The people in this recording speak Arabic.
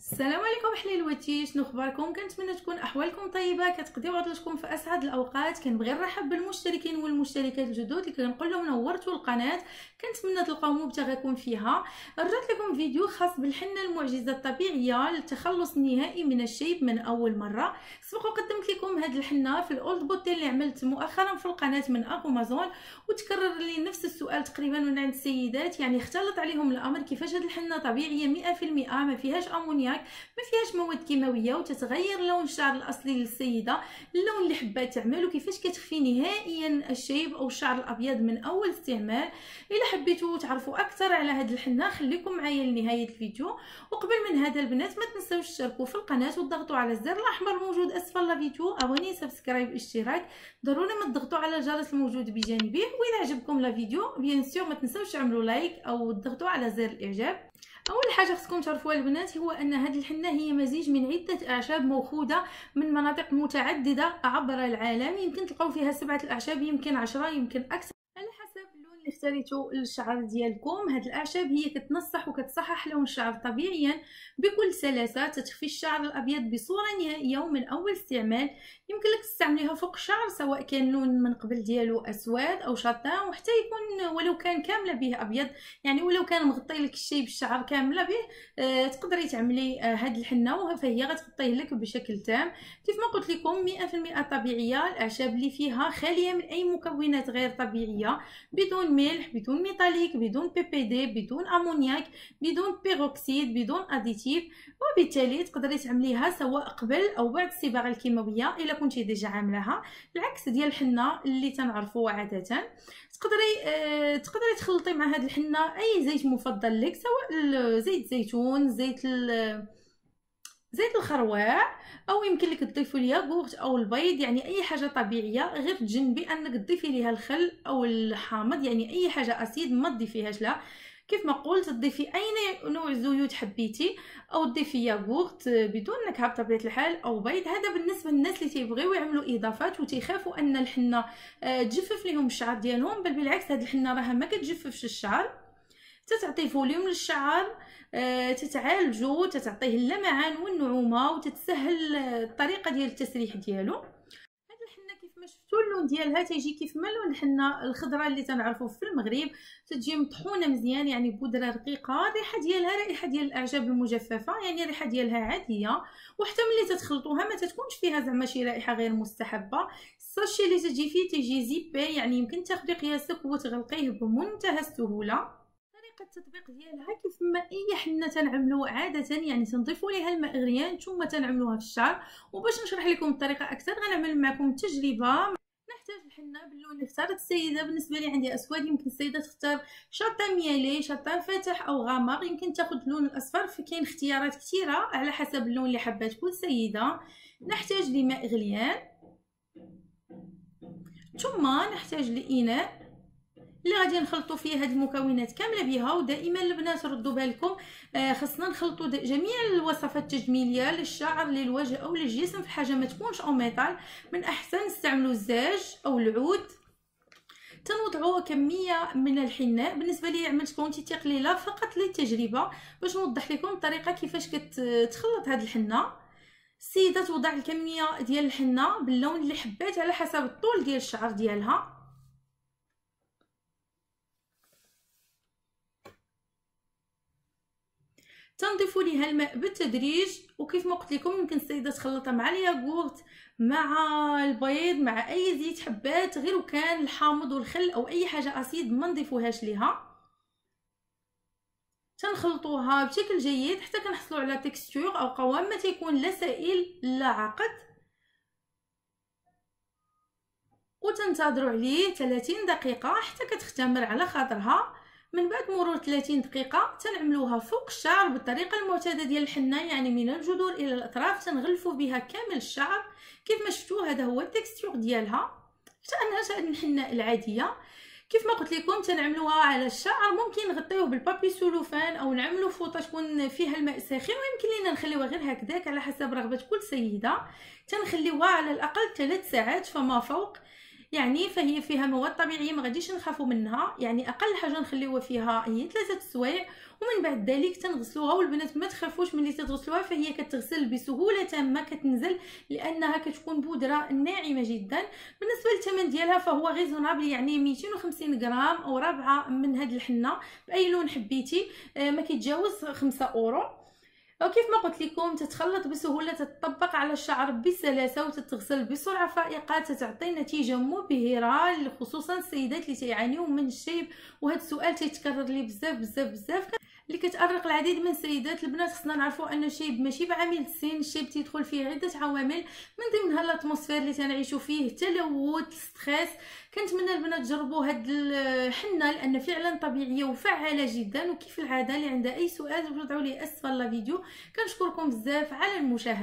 السلام عليكم حليلواتي شنو اخباركم كنتمنى تكون احوالكم طيبه كتقضيو عطلتكم في اسعد الاوقات كنبغي نرحب بالمشتركين والمشتركات الجدد اللي كنقول لهم نورتوا القناه كنتمنى تلقاو مبتغاكم فيها رجعت لكم فيديو خاص بالحنه المعجزه الطبيعيه للتخلص النهائي من الشيب من اول مره سبق وقدمت لكم هذه الحنه في الاولد بوتي اللي عملت مؤخرا في القناه من امازون وتكرر لي نفس السؤال تقريبا من عند السيدات يعني اختلط عليهم الامر كيفاش هذه الحنه طبيعيه 100% ما فيهاش امونيا ديالك ما فيهاش مواد كيماويه وتتغير لون الشعر الاصلي للسيده اللون اللي حبات تعمل وكيفاش كتخفي نهائيا الشيب او الشعر الابيض من اول استعمال الا حبيتوا تعرفوا اكثر على هذه الحنه خليكم معايا لنهايه الفيديو وقبل من هذا البنات ما تنساوش تشاركوا في القناه وتضغطوا على الزر الاحمر الموجود اسفل الفيديو اواني سبسكرايب اشتراك ضروري ما تضغطوا على الجرس الموجود بجانبه واذا عجبكم لا فيديو بيان سور ما تنساوش تعملوا لايك او تضغطوا على زر الاعجاب اول حاجه خصكم تعرفوها البنات هو ان هذه الحنه هي مزيج من عده اعشاب موخوده من مناطق متعدده عبر العالم يمكن تلقاو فيها سبعه الاعشاب يمكن عشرة يمكن اكثر اللي اختاريتو للشعر ديالكم هاد الاعشاب هي كتنصح وكتصحح لون الشعر طبيعيا بكل سلاسه تتخفي الشعر الابيض بصوره نهائيه ومن اول استعمال يمكن لك تستعمليها فوق الشعر سواء كان لون من قبل ديالو اسود او شطان وحتى يكون ولو كان كامله به ابيض يعني ولو كان مغطي لك الشيب الشعر كامله به آه تقدري تعملي آه هاد الحنه فهي غتغطيه لك بشكل تام كيف ما قلت لكم 100% طبيعيه الاعشاب اللي فيها خاليه من اي مكونات غير طبيعيه بدون ملح بدون ميتاليك بدون بي بي دي بدون امونياك بدون بيروكسيد بدون اديتيف وبالتالي تقدري تعمليها سواء قبل او بعد الصباغه الكيماويه الا كنتي ديجا عاملاها العكس ديال الحنه اللي تنعرفوه عاده تقدري آه تقدري تخلطي مع هذه الحنه اي زيت مفضل لك سواء زيت زيتون زيت زيت الخروع او يمكن لك تضيفي الياغورت او البيض يعني اي حاجه طبيعيه غير تجنبي انك تضيفي ليها الخل او الحامض يعني اي حاجه اسيد ما تضيفيهاش لا كيف ما قلت تضيفي اي نوع زيوت حبيتي او تضيفي ياغورت بدون نكهه بطبيعه الحال او بيض هذا بالنسبه للناس اللي تيبغيو يعملوا اضافات وتيخافوا ان الحنه آه، تجفف لهم الشعر ديالهم بل بالعكس هذه الحنه راها ما كتجففش الشعر تتعطي فوليوم للشعر آه، تتعالجو تتعطيه اللمعان والنعومه وتتسهل آه، الطريقه ديال التسريح ديالو هاد الحنه كيف ما شفتوا اللون ديالها تيجي كيف ما لون الحنه الخضراء اللي تنعرفو في المغرب تجي مطحونه مزيان يعني بودره رقيقه الريحه ديالها رائحه ديال الاعشاب المجففه يعني الريحه ديالها عاديه وحتى ملي تتخلطوها ما تتكونش فيها زعما شي رائحه غير مستحبه الساشي اللي تجي فيه تجي زيبي يعني يمكن تاخدي قياسك وتغلقيه بمنتهى السهوله حق التطبيق ديالها كيف ما اي إيه، يعني حنه تنعملو عاده يعني تنضيفوا ليها الماء غليان ثم تنعملوها في الشعر وباش نشرح لكم الطريقه اكثر غنعمل معكم تجربه نحتاج الحنة باللون اللي اختارت السيدة بالنسبة لي عندي أسود يمكن السيدة تختار شاطة ميالي شاطة فاتح أو غامق يمكن تاخد اللون الأصفر فكاين اختيارات كثيرة على حسب اللون اللي حبات كل سيدة نحتاج لماء غليان ثم نحتاج لإناء اللي غادي نخلطوا فيه هذه المكونات كامله بها ودائما البنات ردوا بالكم آه خصنا نخلطوا جميع الوصفات التجميليه للشعر للوجه او للجسم في حاجه ما تكونش او ميتال من احسن نستعملوا الزاج او العود تنوضعوا كميه من الحناء بالنسبه لي عملت كونتيتي قليله فقط للتجربه باش نوضح لكم الطريقه كيفاش كتخلط هاد الحناء السيده توضع الكميه ديال الحناء باللون اللي حبات على حسب الطول ديال الشعر ديالها تنضيفوا ليها الماء بالتدريج وكيف ما قلت لكم يمكن السيده تخلطها مع الياغورت مع البيض مع اي زيت حبات غير وكان الحامض والخل او اي حاجه اسيد ما نضيفوهاش ليها تنخلطوها بشكل جيد حتى كنحصلوا على تكستور او قوام ما تيكون لا سائل لا عقد وتنتظروا عليه 30 دقيقه حتى كتختمر على خاطرها من بعد مرور 30 دقيقه تنعملوها فوق الشعر بالطريقه المعتاده ديال الحنه يعني من الجذور الى الاطراف تنغلفوا بها كامل الشعر كيف ما شفتوا هذا هو التكستور ديالها حتى انها الحنه العاديه كيف ما قلت لكم تنعملوها على الشعر ممكن نغطيوه بالبابي سولوفان او نعملو فوطه تكون فيها الماء ساخن ويمكن لينا نخليوها غير هكذاك على حسب رغبه كل سيده تنخليوها على الاقل 3 ساعات فما فوق يعني فهي فيها مواد طبيعيه ما غاديش نخافوا منها يعني اقل حاجه نخليوها فيها هي ثلاثه السوايع ومن بعد ذلك تنغسلوها والبنات ما تخافوش ملي تتغسلوها فهي كتغسل بسهوله تامه كتنزل لانها كتكون بودره ناعمه جدا بالنسبه للثمن ديالها فهو غيزونابل يعني 250 غرام او ربعه من هاد الحنه باي لون حبيتي آه، ما كيتجاوز 5 اورو وكيف ما قلت لكم تتخلط بسهوله تتطبق على الشعر بسلاسه وتتغسل بسرعه فائقه تتعطي نتيجه مبهره خصوصا السيدات اللي تيعانيو من الشيب وهذا السؤال تيتكرر لي بزاف بزاف بزاف اللي كتأرق العديد من السيدات البنات خصنا نعرفوا ان الشيب ماشي بعامل السن الشيب تيدخل فيه عده عوامل من ضمنها الاتموسفير اللي تنعيشوا فيه التلوث ستريس كنتمنى البنات تجربوا هاد الحنه لان فعلا طبيعيه وفعاله جدا وكيف العاده اللي عندها اي سؤال وضعوا لي اسفل الفيديو كنشكركم بزاف على المشاهده